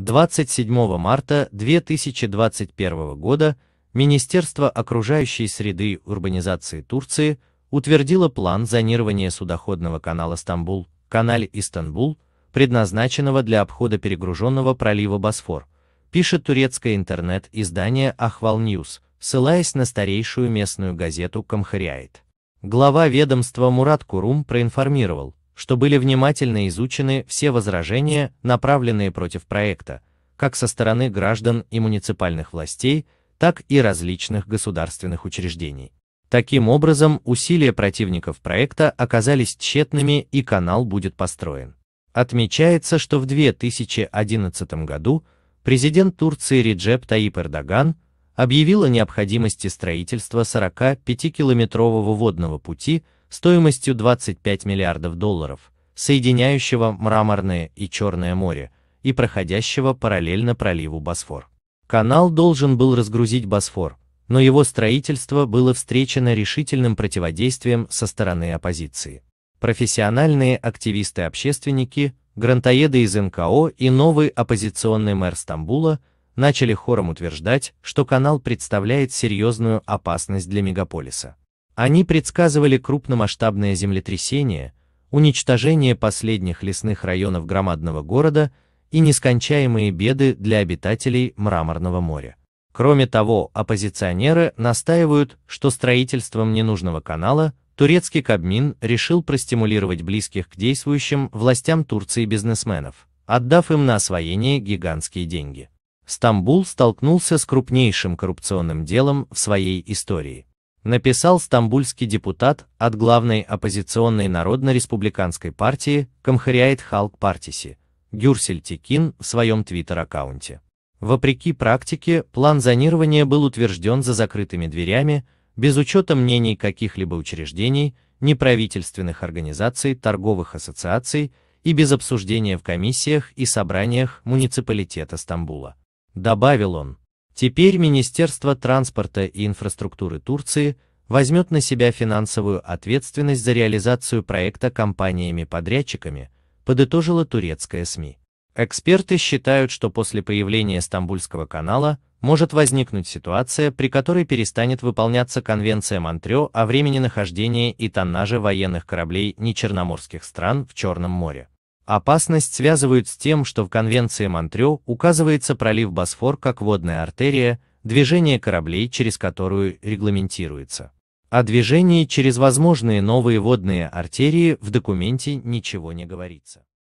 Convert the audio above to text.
27 марта 2021 года Министерство окружающей среды и урбанизации Турции утвердило план зонирования судоходного канала Стамбул, канале Истанбул, предназначенного для обхода перегруженного пролива Босфор, пишет турецкое интернет-издание Ахвал Ньюс, ссылаясь на старейшую местную газету Камхариайт. Глава ведомства Мурат Курум проинформировал, что были внимательно изучены все возражения, направленные против проекта, как со стороны граждан и муниципальных властей, так и различных государственных учреждений. Таким образом, усилия противников проекта оказались тщетными и канал будет построен. Отмечается, что в 2011 году президент Турции Реджеп Таип Эрдоган объявил о необходимости строительства 45-километрового водного пути стоимостью 25 миллиардов долларов, соединяющего Мраморное и Черное море и проходящего параллельно проливу Босфор. Канал должен был разгрузить Босфор, но его строительство было встречено решительным противодействием со стороны оппозиции. Профессиональные активисты-общественники, грантоеды из НКО и новый оппозиционный мэр Стамбула начали хором утверждать, что канал представляет серьезную опасность для мегаполиса. Они предсказывали крупномасштабное землетрясение, уничтожение последних лесных районов громадного города и нескончаемые беды для обитателей Мраморного моря. Кроме того, оппозиционеры настаивают, что строительством ненужного канала турецкий Кабмин решил простимулировать близких к действующим властям Турции бизнесменов, отдав им на освоение гигантские деньги. Стамбул столкнулся с крупнейшим коррупционным делом в своей истории написал стамбульский депутат от главной оппозиционной народно-республиканской партии Камхариайт Халк Партиси, Гюрсель Текин в своем твиттер-аккаунте. Вопреки практике, план зонирования был утвержден за закрытыми дверями, без учета мнений каких-либо учреждений, неправительственных организаций, торговых ассоциаций и без обсуждения в комиссиях и собраниях муниципалитета Стамбула. Добавил он, Теперь Министерство транспорта и инфраструктуры Турции возьмет на себя финансовую ответственность за реализацию проекта компаниями-подрядчиками, подытожила турецкая СМИ. Эксперты считают, что после появления Стамбульского канала может возникнуть ситуация, при которой перестанет выполняться Конвенция Монтрео о времени нахождения и тоннаже военных кораблей нечерноморских стран в Черном море. Опасность связывают с тем, что в Конвенции Монтрео указывается пролив Босфор как водная артерия, движение кораблей через которую регламентируется. О движении через возможные новые водные артерии в документе ничего не говорится.